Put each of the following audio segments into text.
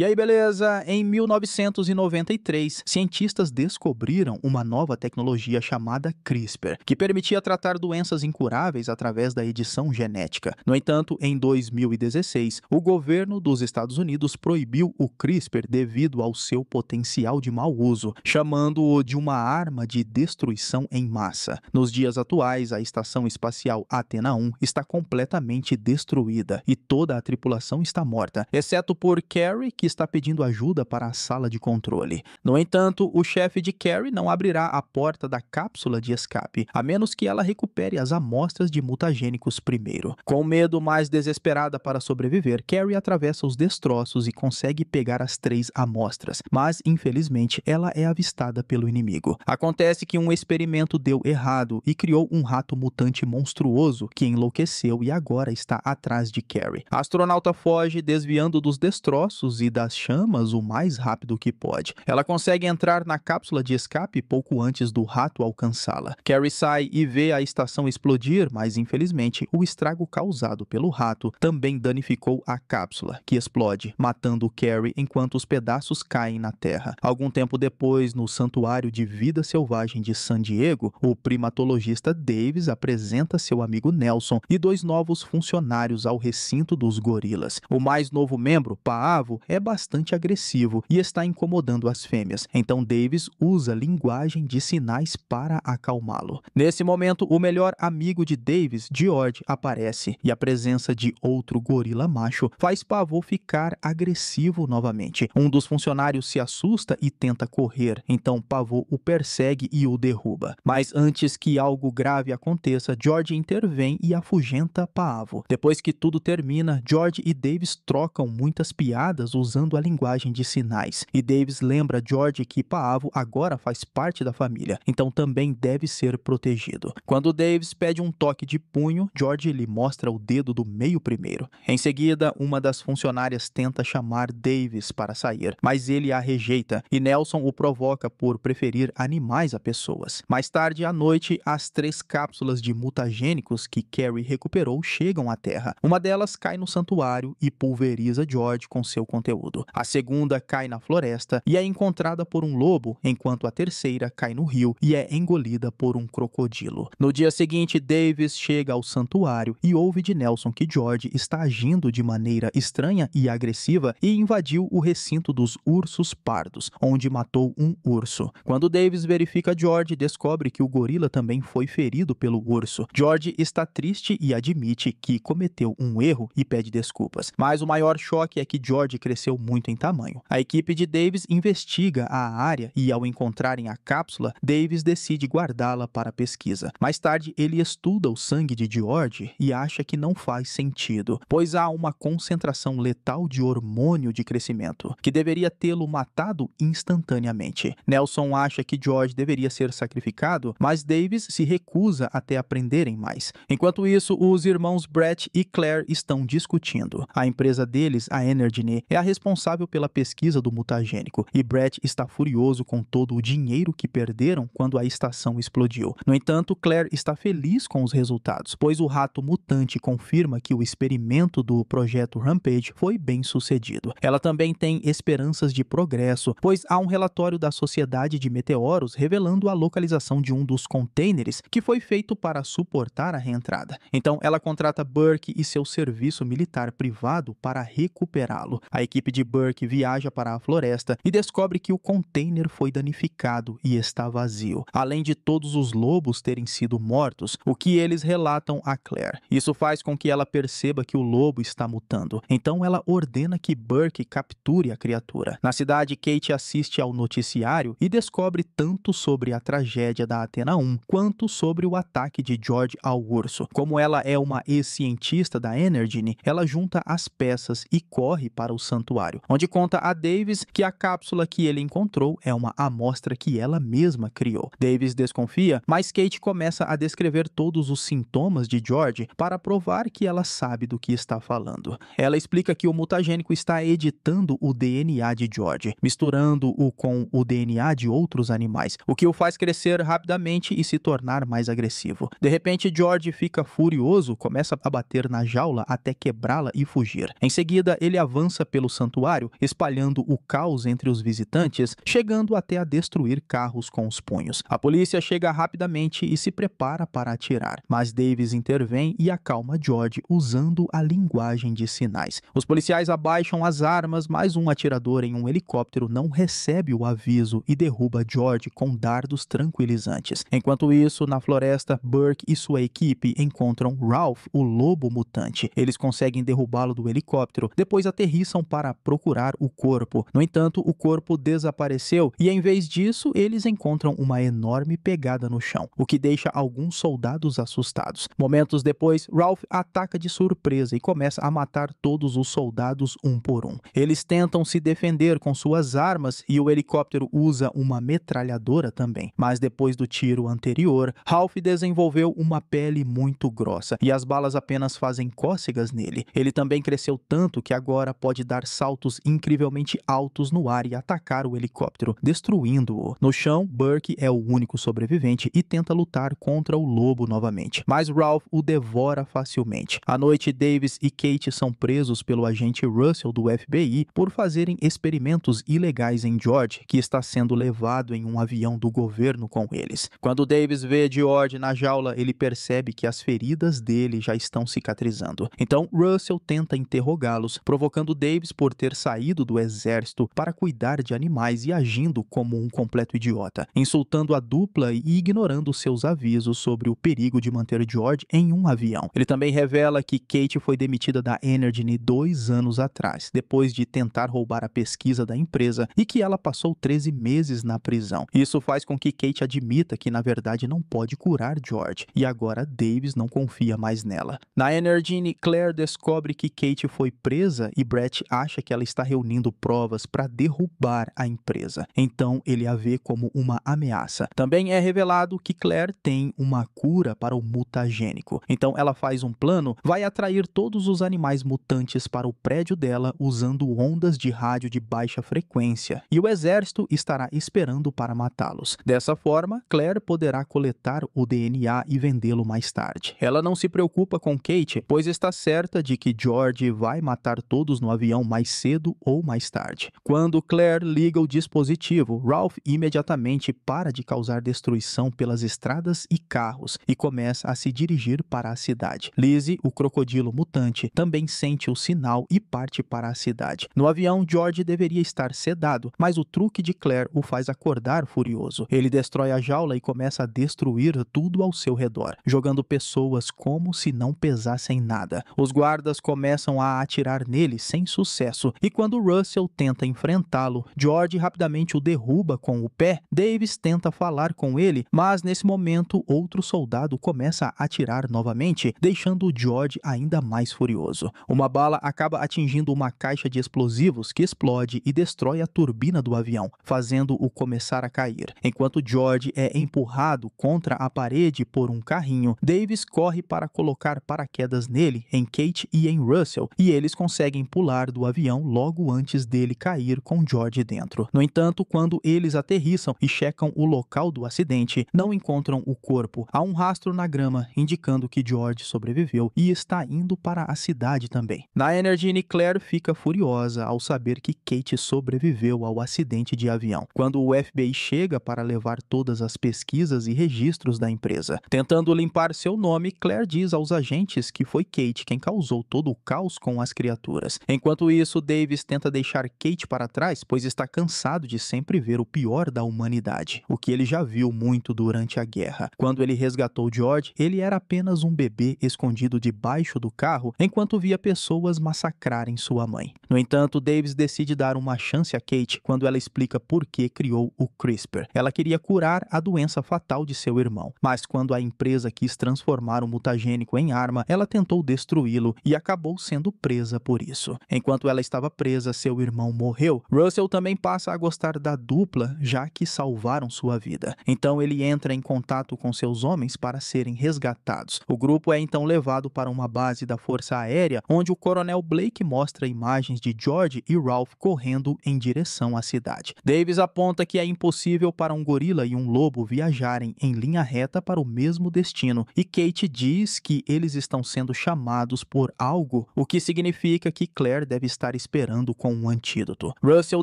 E aí, beleza? Em 1993, cientistas descobriram uma nova tecnologia chamada CRISPR, que permitia tratar doenças incuráveis através da edição genética. No entanto, em 2016, o governo dos Estados Unidos proibiu o CRISPR devido ao seu potencial de mau uso, chamando-o de uma arma de destruição em massa. Nos dias atuais, a estação espacial Atena 1 está completamente destruída e toda a tripulação está morta, exceto por Carrie, que está pedindo ajuda para a sala de controle. No entanto, o chefe de Carrie não abrirá a porta da cápsula de escape, a menos que ela recupere as amostras de mutagênicos primeiro. Com medo mais desesperada para sobreviver, Carrie atravessa os destroços e consegue pegar as três amostras, mas infelizmente ela é avistada pelo inimigo. Acontece que um experimento deu errado e criou um rato mutante monstruoso que enlouqueceu e agora está atrás de Carrie. A astronauta foge desviando dos destroços e das chamas o mais rápido que pode. Ela consegue entrar na cápsula de escape pouco antes do rato alcançá-la. Carrie sai e vê a estação explodir, mas infelizmente o estrago causado pelo rato também danificou a cápsula, que explode, matando Carrie enquanto os pedaços caem na terra. Algum tempo depois, no Santuário de Vida Selvagem de San Diego, o primatologista Davis apresenta seu amigo Nelson e dois novos funcionários ao recinto dos gorilas. O mais novo membro, Paavo, é é bastante agressivo e está incomodando as fêmeas, então Davis usa linguagem de sinais para acalmá-lo. Nesse momento, o melhor amigo de Davis, George, aparece e a presença de outro gorila macho faz Pavô ficar agressivo novamente. Um dos funcionários se assusta e tenta correr, então Pavô o persegue e o derruba. Mas antes que algo grave aconteça, George intervém e afugenta Pavô. Depois que tudo termina, George e Davis trocam muitas piadas usando usando a linguagem de sinais. E Davis lembra George que Paavo agora faz parte da família, então também deve ser protegido. Quando Davis pede um toque de punho, George lhe mostra o dedo do meio primeiro. Em seguida, uma das funcionárias tenta chamar Davis para sair, mas ele a rejeita e Nelson o provoca por preferir animais a pessoas. Mais tarde à noite, as três cápsulas de mutagênicos que Carrie recuperou chegam à Terra. Uma delas cai no santuário e pulveriza George com seu conteúdo conteúdo. A segunda cai na floresta e é encontrada por um lobo, enquanto a terceira cai no rio e é engolida por um crocodilo. No dia seguinte, Davis chega ao santuário e ouve de Nelson que George está agindo de maneira estranha e agressiva e invadiu o recinto dos ursos pardos, onde matou um urso. Quando Davis verifica George, descobre que o gorila também foi ferido pelo urso. George está triste e admite que cometeu um erro e pede desculpas. Mas o maior choque é que George cresceu cresceu muito em tamanho. A equipe de Davis investiga a área e, ao encontrarem a cápsula, Davis decide guardá-la para pesquisa. Mais tarde, ele estuda o sangue de George e acha que não faz sentido, pois há uma concentração letal de hormônio de crescimento, que deveria tê-lo matado instantaneamente. Nelson acha que George deveria ser sacrificado, mas Davis se recusa até aprenderem mais. Enquanto isso, os irmãos Brett e Claire estão discutindo. A empresa deles, a Energy, é a responsável pela pesquisa do mutagênico, e Brett está furioso com todo o dinheiro que perderam quando a estação explodiu. No entanto, Claire está feliz com os resultados, pois o rato mutante confirma que o experimento do projeto Rampage foi bem sucedido. Ela também tem esperanças de progresso, pois há um relatório da Sociedade de Meteoros revelando a localização de um dos containers que foi feito para suportar a reentrada. Então, ela contrata Burke e seu serviço militar privado para recuperá-lo. A equipe equipe de Burke viaja para a floresta e descobre que o container foi danificado e está vazio, além de todos os lobos terem sido mortos, o que eles relatam a Claire. Isso faz com que ela perceba que o lobo está mutando, então ela ordena que Burke capture a criatura. Na cidade, Kate assiste ao noticiário e descobre tanto sobre a tragédia da Atena 1 quanto sobre o ataque de George ao urso. Como ela é uma ex-cientista da Energy, ela junta as peças e corre para o santuário santuário, onde conta a Davis que a cápsula que ele encontrou é uma amostra que ela mesma criou. Davis desconfia, mas Kate começa a descrever todos os sintomas de George para provar que ela sabe do que está falando. Ela explica que o mutagênico está editando o DNA de George, misturando-o com o DNA de outros animais, o que o faz crescer rapidamente e se tornar mais agressivo. De repente, George fica furioso, começa a bater na jaula até quebrá-la e fugir. Em seguida, ele avança pelo santuário santuário, espalhando o caos entre os visitantes, chegando até a destruir carros com os punhos. A polícia chega rapidamente e se prepara para atirar, mas Davis intervém e acalma George usando a linguagem de sinais. Os policiais abaixam as armas, mas um atirador em um helicóptero não recebe o aviso e derruba George com dardos tranquilizantes. Enquanto isso, na floresta, Burke e sua equipe encontram Ralph, o lobo mutante. Eles conseguem derrubá-lo do helicóptero, depois aterrissam para para procurar o corpo. No entanto, o corpo desapareceu e, em vez disso, eles encontram uma enorme pegada no chão, o que deixa alguns soldados assustados. Momentos depois, Ralph ataca de surpresa e começa a matar todos os soldados um por um. Eles tentam se defender com suas armas e o helicóptero usa uma metralhadora também. Mas depois do tiro anterior, Ralph desenvolveu uma pele muito grossa e as balas apenas fazem cócegas nele. Ele também cresceu tanto que agora pode dar saltos incrivelmente altos no ar e atacar o helicóptero, destruindo-o. No chão, Burke é o único sobrevivente e tenta lutar contra o lobo novamente, mas Ralph o devora facilmente. À noite, Davis e Kate são presos pelo agente Russell do FBI por fazerem experimentos ilegais em George, que está sendo levado em um avião do governo com eles. Quando Davis vê George na jaula, ele percebe que as feridas dele já estão cicatrizando. Então, Russell tenta interrogá-los, provocando Davis por por ter saído do exército para cuidar de animais e agindo como um completo idiota, insultando a dupla e ignorando seus avisos sobre o perigo de manter George em um avião. Ele também revela que Kate foi demitida da Energy dois anos atrás, depois de tentar roubar a pesquisa da empresa e que ela passou 13 meses na prisão. Isso faz com que Kate admita que na verdade não pode curar George e agora Davis não confia mais nela. Na Energy, Claire descobre que Kate foi presa e Brett acha acha que ela está reunindo provas para derrubar a empresa. Então ele a vê como uma ameaça. Também é revelado que Claire tem uma cura para o mutagênico. Então ela faz um plano, vai atrair todos os animais mutantes para o prédio dela usando ondas de rádio de baixa frequência, e o exército estará esperando para matá-los. Dessa forma, Claire poderá coletar o DNA e vendê-lo mais tarde. Ela não se preocupa com Kate, pois está certa de que George vai matar todos no avião mais mais cedo ou mais tarde. Quando Claire liga o dispositivo, Ralph imediatamente para de causar destruição pelas estradas e carros e começa a se dirigir para a cidade. Lizzie, o crocodilo mutante, também sente o sinal e parte para a cidade. No avião, George deveria estar sedado, mas o truque de Claire o faz acordar furioso. Ele destrói a jaula e começa a destruir tudo ao seu redor, jogando pessoas como se não pesassem nada. Os guardas começam a atirar nele sem sucesso e quando Russell tenta enfrentá-lo, George rapidamente o derruba com o pé. Davis tenta falar com ele, mas nesse momento outro soldado começa a atirar novamente, deixando George ainda mais furioso. Uma bala acaba atingindo uma caixa de explosivos que explode e destrói a turbina do avião, fazendo-o começar a cair. Enquanto George é empurrado contra a parede por um carrinho, Davis corre para colocar paraquedas nele, em Kate e em Russell, e eles conseguem pular do avião avião logo antes dele cair com George dentro. No entanto, quando eles aterrissam e checam o local do acidente, não encontram o corpo. Há um rastro na grama indicando que George sobreviveu e está indo para a cidade também. Na Energy, Claire fica furiosa ao saber que Kate sobreviveu ao acidente de avião. Quando o FBI chega para levar todas as pesquisas e registros da empresa, tentando limpar seu nome, Claire diz aos agentes que foi Kate quem causou todo o caos com as criaturas. Enquanto isso, Davis tenta deixar Kate para trás, pois está cansado de sempre ver o pior da humanidade, o que ele já viu muito durante a guerra. Quando ele resgatou George, ele era apenas um bebê escondido debaixo do carro enquanto via pessoas massacrarem sua mãe. No entanto, Davis decide dar uma chance a Kate quando ela explica por que criou o CRISPR. Ela queria curar a doença fatal de seu irmão, mas quando a empresa quis transformar o mutagênico em arma, ela tentou destruí-lo e acabou sendo presa por isso. Enquanto ela estava presa, seu irmão morreu. Russell também passa a gostar da dupla, já que salvaram sua vida. Então ele entra em contato com seus homens para serem resgatados. O grupo é então levado para uma base da Força Aérea, onde o coronel Blake mostra imagens de George e Ralph correndo em direção à cidade. Davis aponta que é impossível para um gorila e um lobo viajarem em linha reta para o mesmo destino, e Kate diz que eles estão sendo chamados por algo, o que significa que Claire deve estar estar esperando com um antídoto. Russell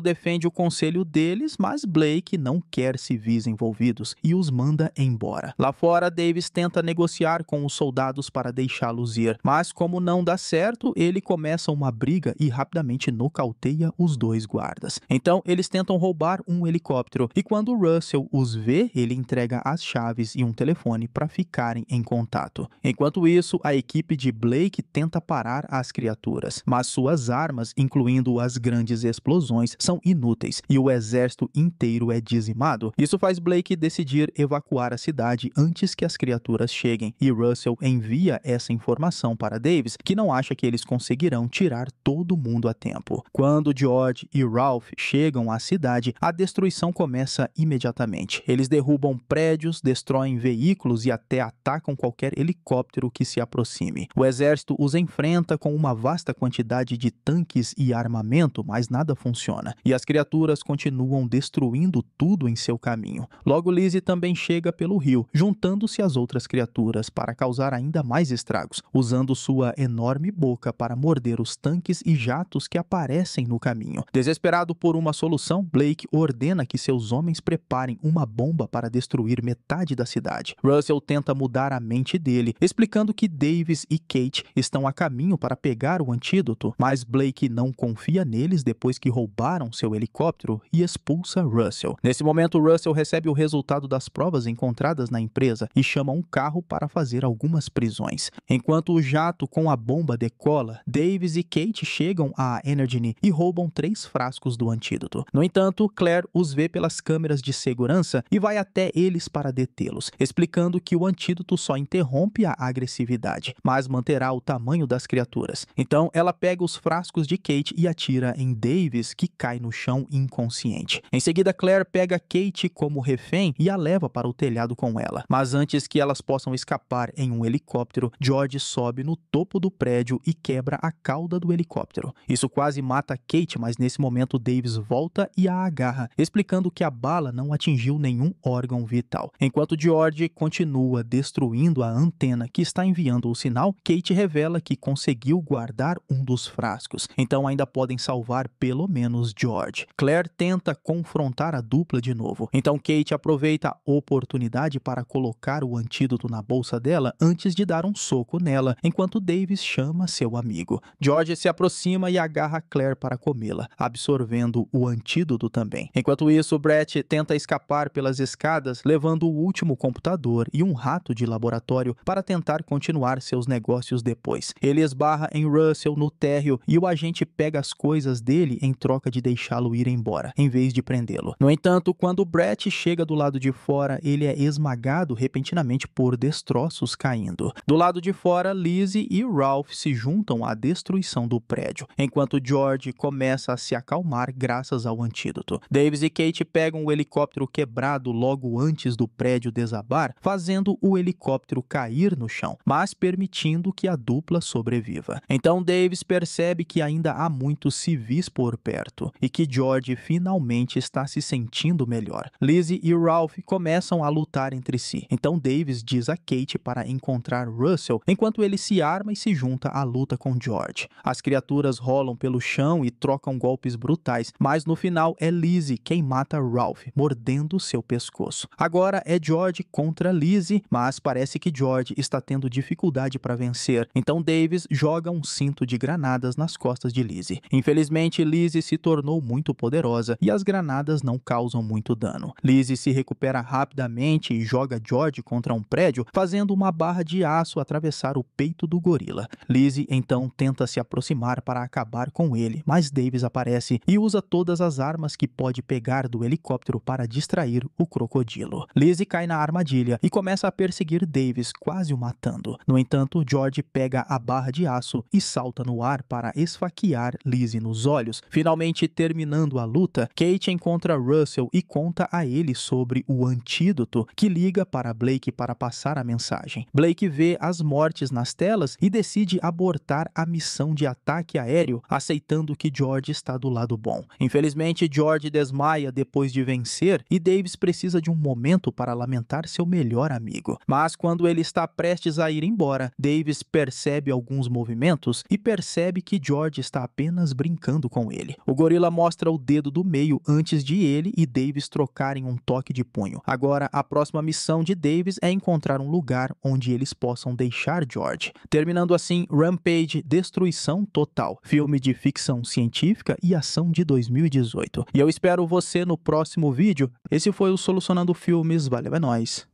defende o conselho deles, mas Blake não quer civis envolvidos e os manda embora. Lá fora, Davis tenta negociar com os soldados para deixá-los ir, mas como não dá certo, ele começa uma briga e rapidamente nocauteia os dois guardas. Então, eles tentam roubar um helicóptero e quando Russell os vê, ele entrega as chaves e um telefone para ficarem em contato. Enquanto isso, a equipe de Blake tenta parar as criaturas, mas suas armas incluindo as grandes explosões, são inúteis e o exército inteiro é dizimado. Isso faz Blake decidir evacuar a cidade antes que as criaturas cheguem, e Russell envia essa informação para Davis, que não acha que eles conseguirão tirar todo mundo a tempo. Quando George e Ralph chegam à cidade, a destruição começa imediatamente. Eles derrubam prédios, destroem veículos e até atacam qualquer helicóptero que se aproxime. O exército os enfrenta com uma vasta quantidade de tanques e armamento, mas nada funciona, e as criaturas continuam destruindo tudo em seu caminho. Logo, Lizzie também chega pelo rio, juntando-se às outras criaturas para causar ainda mais estragos, usando sua enorme boca para morder os tanques e jatos que aparecem no caminho. Desesperado por uma solução, Blake ordena que seus homens preparem uma bomba para destruir metade da cidade. Russell tenta mudar a mente dele, explicando que Davis e Kate estão a caminho para pegar o antídoto, mas Blake não confia neles depois que roubaram seu helicóptero e expulsa Russell. Nesse momento, Russell recebe o resultado das provas encontradas na empresa e chama um carro para fazer algumas prisões. Enquanto o jato com a bomba decola, Davis e Kate chegam à Energy e roubam três frascos do antídoto. No entanto, Claire os vê pelas câmeras de segurança e vai até eles para detê-los, explicando que o antídoto só interrompe a agressividade, mas manterá o tamanho das criaturas. Então, ela pega os frascos de Kate e atira em Davis, que cai no chão inconsciente. Em seguida, Claire pega Kate como refém e a leva para o telhado com ela. Mas antes que elas possam escapar em um helicóptero, George sobe no topo do prédio e quebra a cauda do helicóptero. Isso quase mata Kate, mas nesse momento Davis volta e a agarra, explicando que a bala não atingiu nenhum órgão vital. Enquanto George continua destruindo a antena que está enviando o sinal, Kate revela que conseguiu guardar um dos frascos. Então então ainda podem salvar pelo menos George. Claire tenta confrontar a dupla de novo. Então Kate aproveita a oportunidade para colocar o antídoto na bolsa dela antes de dar um soco nela, enquanto Davis chama seu amigo. George se aproxima e agarra Claire para comê-la, absorvendo o antídoto também. Enquanto isso, Brett tenta escapar pelas escadas, levando o último computador e um rato de laboratório para tentar continuar seus negócios depois. Ele esbarra em Russell no térreo e o agente pega as coisas dele em troca de deixá-lo ir embora, em vez de prendê-lo. No entanto, quando Brett chega do lado de fora, ele é esmagado repentinamente por destroços caindo. Do lado de fora, Lizzie e Ralph se juntam à destruição do prédio, enquanto George começa a se acalmar graças ao antídoto. Davis e Kate pegam o helicóptero quebrado logo antes do prédio desabar, fazendo o helicóptero cair no chão, mas permitindo que a dupla sobreviva. Então Davis percebe que ainda há muitos civis por perto e que George finalmente está se sentindo melhor. Lizzie e Ralph começam a lutar entre si. Então Davis diz a Kate para encontrar Russell, enquanto ele se arma e se junta à luta com George. As criaturas rolam pelo chão e trocam golpes brutais, mas no final é Lizzie quem mata Ralph, mordendo seu pescoço. Agora é George contra Lizzie, mas parece que George está tendo dificuldade para vencer. Então Davis joga um cinto de granadas nas costas de Lizzie. Infelizmente, Lizzie se tornou muito poderosa e as granadas não causam muito dano. Lizzie se recupera rapidamente e joga George contra um prédio, fazendo uma barra de aço atravessar o peito do gorila. Lizzie então tenta se aproximar para acabar com ele, mas Davis aparece e usa todas as armas que pode pegar do helicóptero para distrair o crocodilo. Lizzie cai na armadilha e começa a perseguir Davis, quase o matando. No entanto, George pega a barra de aço e salta no ar para esfaquear esfaquear Lizzie nos olhos. Finalmente terminando a luta, Kate encontra Russell e conta a ele sobre o antídoto que liga para Blake para passar a mensagem. Blake vê as mortes nas telas e decide abortar a missão de ataque aéreo, aceitando que George está do lado bom. Infelizmente, George desmaia depois de vencer e Davis precisa de um momento para lamentar seu melhor amigo. Mas quando ele está prestes a ir embora, Davis percebe alguns movimentos e percebe que George está está apenas brincando com ele. O gorila mostra o dedo do meio antes de ele e Davis trocarem um toque de punho. Agora, a próxima missão de Davis é encontrar um lugar onde eles possam deixar George. Terminando assim, Rampage Destruição Total, filme de ficção científica e ação de 2018. E eu espero você no próximo vídeo. Esse foi o Solucionando Filmes, valeu, é nóis.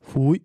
Fui.